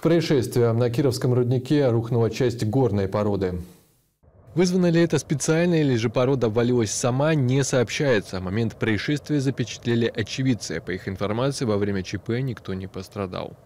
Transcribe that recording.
К происшествиям на Кировском руднике рухнула часть горной породы. Вызвано ли это специально или же порода обвалилась сама, не сообщается. Момент происшествия запечатлели очевидцы. По их информации, во время ЧП никто не пострадал.